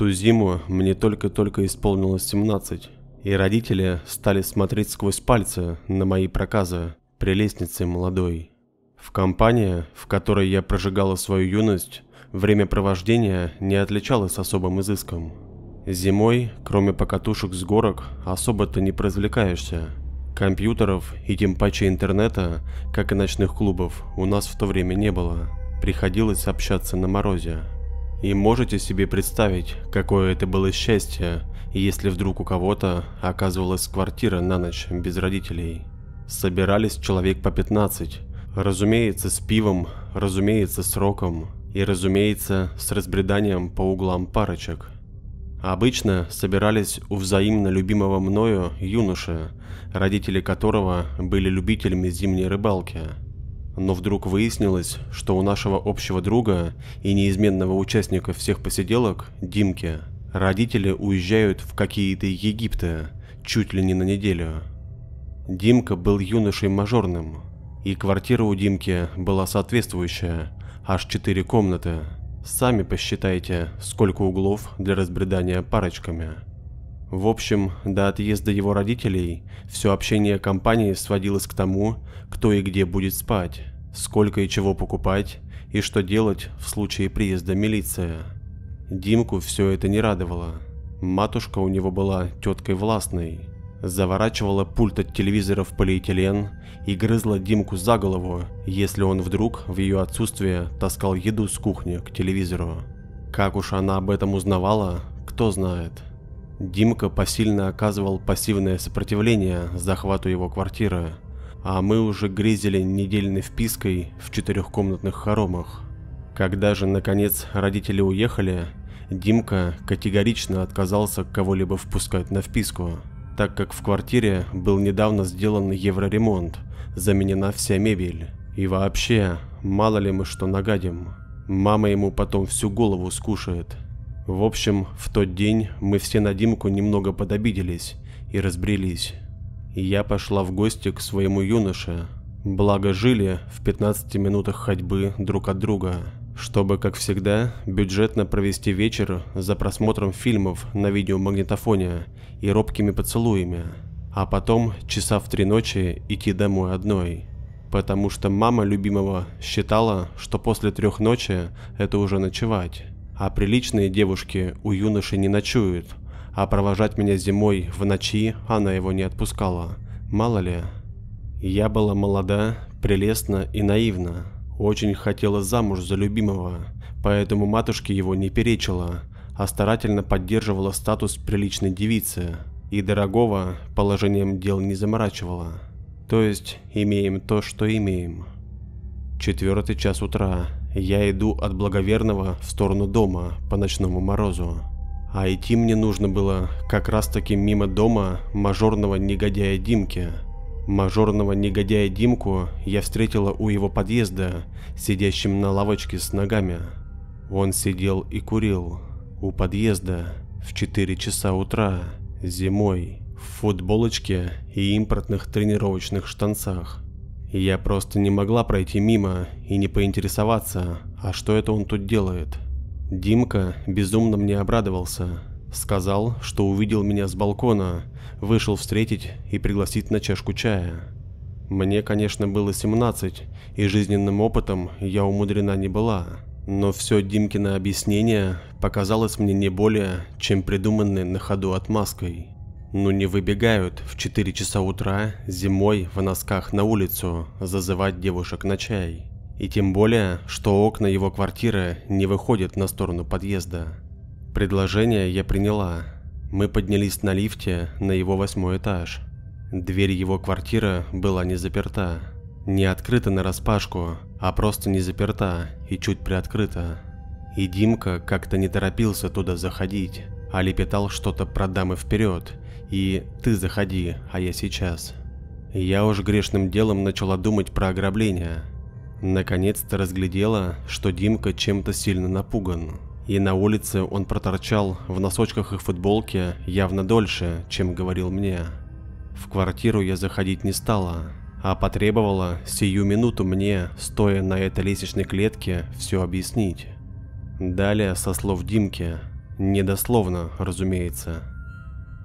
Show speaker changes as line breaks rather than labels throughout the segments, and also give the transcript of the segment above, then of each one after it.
ту зиму мне только-только исполнилось 17, и родители стали смотреть сквозь пальцы на мои проказы при лестнице молодой. В компании, в которой я прожигала свою юность, время провождения не отличалось особым изыском. Зимой, кроме покатушек с горок, особо-то не произвлекаешься. Компьютеров и тем паче интернета, как и ночных клубов, у нас в то время не было. Приходилось общаться на морозе. И можете себе представить, какое это было счастье, если вдруг у кого-то оказывалась квартира на ночь без родителей. Собирались человек по 15, разумеется, с пивом, разумеется, с роком и, разумеется, с разбреданием по углам парочек. Обычно собирались у взаимно любимого мною юноши, родители которого были любителями зимней рыбалки – но вдруг выяснилось, что у нашего общего друга и неизменного участника всех посиделок, Димки, родители уезжают в какие-то Египты, чуть ли не на неделю. Димка был юношей мажорным, и квартира у Димки была соответствующая, аж четыре комнаты. Сами посчитайте, сколько углов для разбредания парочками. В общем, до отъезда его родителей все общение компании сводилось к тому, кто и где будет спать сколько и чего покупать и что делать в случае приезда милиция. Димку все это не радовало. Матушка у него была теткой властной, заворачивала пульт от телевизора в полиэтилен и грызла Димку за голову, если он вдруг в ее отсутствие таскал еду с кухни к телевизору. Как уж она об этом узнавала, кто знает. Димка посильно оказывал пассивное сопротивление захвату его квартиры, а мы уже грезили недельной впиской в четырехкомнатных хоромах. Когда же, наконец, родители уехали, Димка категорично отказался кого-либо впускать на вписку, так как в квартире был недавно сделан евроремонт, заменена вся мебель. И вообще, мало ли мы что нагадим, мама ему потом всю голову скушает. В общем, в тот день мы все на Димку немного подобиделись и разбрелись я пошла в гости к своему юноше, благо жили в 15 минутах ходьбы друг от друга, чтобы, как всегда, бюджетно провести вечер за просмотром фильмов на видеомагнитофоне и робкими поцелуями, а потом часа в три ночи идти домой одной потому что мама любимого считала, что после трех ночи это уже ночевать, а приличные девушки у юноши не ночуют, а провожать меня зимой в ночи она его не отпускала. Мало ли. Я была молода, прелестна и наивна. Очень хотела замуж за любимого, поэтому матушке его не перечила, а старательно поддерживала статус приличной девицы и дорогого положением дел не заморачивала. То есть имеем то, что имеем. Четвертый час утра. Я иду от благоверного в сторону дома по ночному морозу. А идти мне нужно было как раз таки мимо дома мажорного негодяя Димки. Мажорного негодяя Димку я встретила у его подъезда, сидящим на лавочке с ногами. Он сидел и курил у подъезда в 4 часа утра, зимой, в футболочке и импортных тренировочных штанцах. Я просто не могла пройти мимо и не поинтересоваться, а что это он тут делает – Димка безумно мне обрадовался. Сказал, что увидел меня с балкона, вышел встретить и пригласить на чашку чая. Мне, конечно, было 17, и жизненным опытом я умудрена не была, но все Димкино объяснение показалось мне не более, чем придуманной на ходу отмазкой. Ну не выбегают в 4 часа утра зимой в носках на улицу зазывать девушек на чай. И тем более, что окна его квартиры не выходят на сторону подъезда. Предложение я приняла. Мы поднялись на лифте на его восьмой этаж. Дверь его квартиры была не заперта. Не открыта на распашку, а просто не заперта и чуть приоткрыта. И Димка как-то не торопился туда заходить, а лепетал что-то про дамы вперед и «ты заходи, а я сейчас». Я уж грешным делом начала думать про ограбление – Наконец-то разглядела, что Димка чем-то сильно напуган. И на улице он проторчал в носочках и футболке явно дольше, чем говорил мне. В квартиру я заходить не стала, а потребовала сию минуту мне, стоя на этой лестничной клетке, все объяснить. Далее со слов Димки, недословно, разумеется.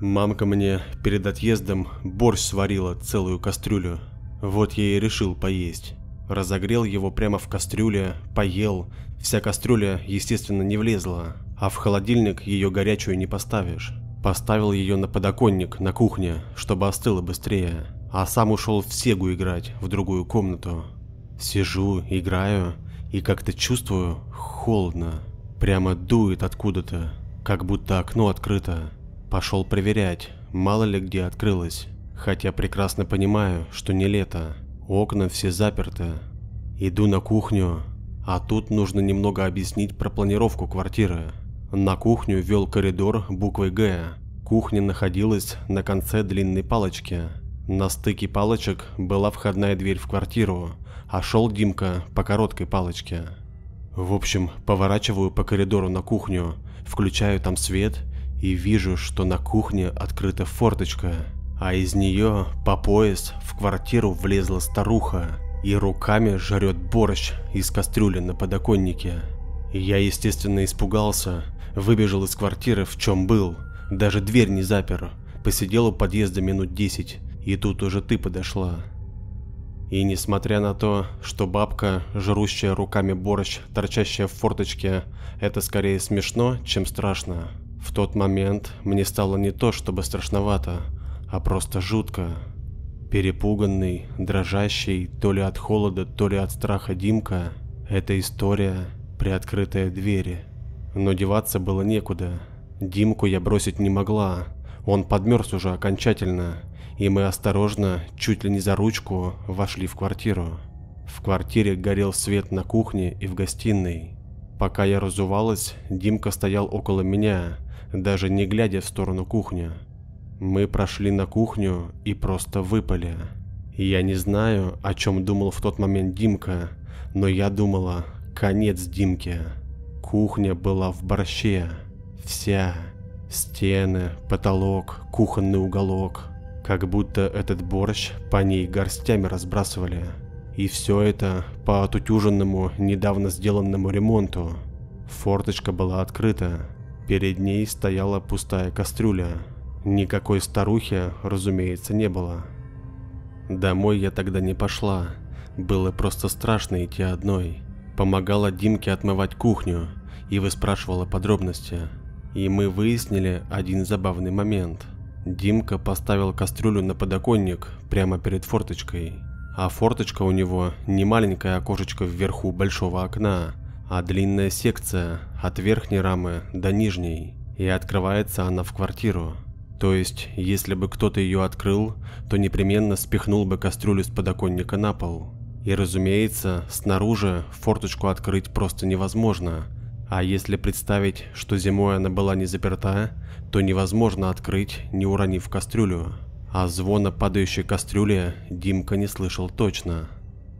Мамка мне перед отъездом борщ сварила целую кастрюлю, вот я и решил поесть разогрел его прямо в кастрюле, поел. Вся кастрюля, естественно, не влезла, а в холодильник ее горячую не поставишь. Поставил ее на подоконник на кухне, чтобы остыла быстрее, а сам ушел в Сегу играть в другую комнату. Сижу, играю и как-то чувствую холодно. Прямо дует откуда-то, как будто окно открыто. Пошел проверять, мало ли где открылось, хотя прекрасно понимаю, что не лето. Окна все заперты. Иду на кухню, а тут нужно немного объяснить про планировку квартиры. На кухню вел коридор буквой «Г». Кухня находилась на конце длинной палочки. На стыке палочек была входная дверь в квартиру, а шел Димка по короткой палочке. В общем, поворачиваю по коридору на кухню, включаю там свет и вижу, что на кухне открыта форточка а из нее по пояс в квартиру влезла старуха и руками жрет борщ из кастрюли на подоконнике. Я, естественно, испугался, выбежал из квартиры в чем был, даже дверь не запер, посидел у подъезда минут десять и тут уже ты подошла. И несмотря на то, что бабка, жрущая руками борщ, торчащая в форточке, это скорее смешно, чем страшно, в тот момент мне стало не то чтобы страшновато, а просто жутко. Перепуганный, дрожащий, то ли от холода, то ли от страха Димка, эта история – при открытой двери. Но деваться было некуда. Димку я бросить не могла, он подмерз уже окончательно, и мы осторожно, чуть ли не за ручку, вошли в квартиру. В квартире горел свет на кухне и в гостиной. Пока я разувалась, Димка стоял около меня, даже не глядя в сторону кухни. Мы прошли на кухню и просто выпали. Я не знаю, о чем думал в тот момент Димка, но я думала, конец Димки. Кухня была в борще. Вся. Стены, потолок, кухонный уголок. Как будто этот борщ по ней горстями разбрасывали. И все это по отутюженному, недавно сделанному ремонту. Форточка была открыта. Перед ней стояла пустая кастрюля. Никакой старухи, разумеется, не было. Домой я тогда не пошла. Было просто страшно идти одной. Помогала Димке отмывать кухню и выспрашивала подробности. И мы выяснили один забавный момент. Димка поставил кастрюлю на подоконник прямо перед форточкой. А форточка у него не маленькое окошечко вверху большого окна, а длинная секция от верхней рамы до нижней. И открывается она в квартиру. То есть, если бы кто-то ее открыл, то непременно спихнул бы кастрюлю с подоконника на пол. И разумеется, снаружи форточку открыть просто невозможно. А если представить, что зимой она была не заперта, то невозможно открыть, не уронив кастрюлю. А звона падающей кастрюли Димка не слышал точно.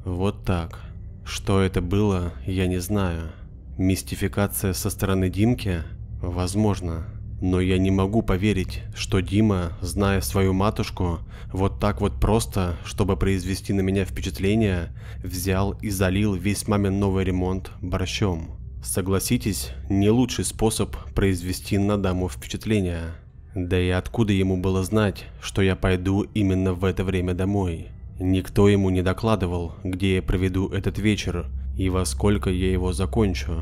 Вот так. Что это было, я не знаю. Мистификация со стороны Димки? Возможно. Но я не могу поверить, что Дима, зная свою матушку, вот так вот просто, чтобы произвести на меня впечатление, взял и залил весь мамин новый ремонт борщом. Согласитесь, не лучший способ произвести на даму впечатление. Да и откуда ему было знать, что я пойду именно в это время домой? Никто ему не докладывал, где я проведу этот вечер и во сколько я его закончу.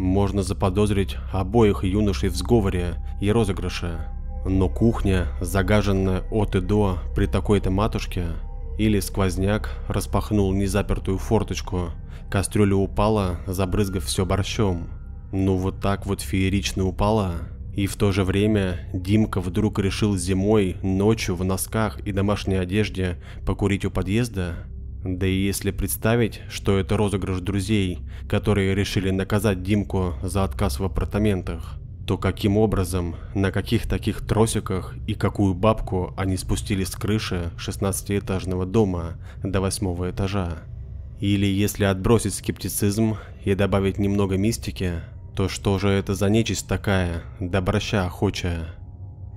Можно заподозрить обоих юношей в сговоре и розыгрыше. Но кухня, загаженная от и до при такой-то матушке, или сквозняк распахнул незапертую форточку, кастрюля упала, забрызгав все борщом. Ну вот так вот феерично упала. И в то же время Димка вдруг решил зимой, ночью в носках и домашней одежде покурить у подъезда – да и если представить, что это розыгрыш друзей, которые решили наказать Димку за отказ в апартаментах, то каким образом, на каких таких тросиках и какую бабку они спустились с крыши 16-этажного дома до восьмого этажа? Или если отбросить скептицизм и добавить немного мистики, то что же это за нечисть такая, доброща охочая?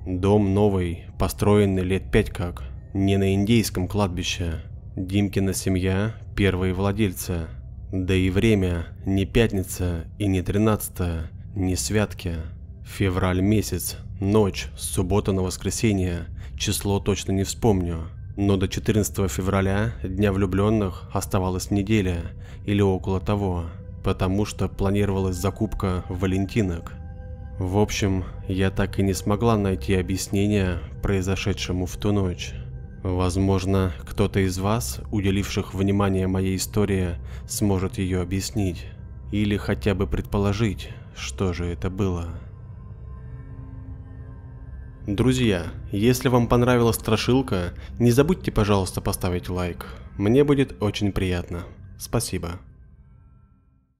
Дом новый, построенный лет пять как, не на индейском кладбище, Димкина семья – первые владельцы. Да и время – не пятница и не тринадцатое, не святки. Февраль месяц, ночь, суббота на воскресенье, число точно не вспомню. Но до 14 февраля, Дня влюбленных, оставалась неделя или около того, потому что планировалась закупка валентинок. В общем, я так и не смогла найти объяснение произошедшему в ту ночь. Возможно, кто-то из вас, уделивших внимание моей истории, сможет ее объяснить. Или хотя бы предположить, что же это было. Друзья, если вам понравилась страшилка, не забудьте, пожалуйста, поставить лайк. Мне будет очень приятно. Спасибо.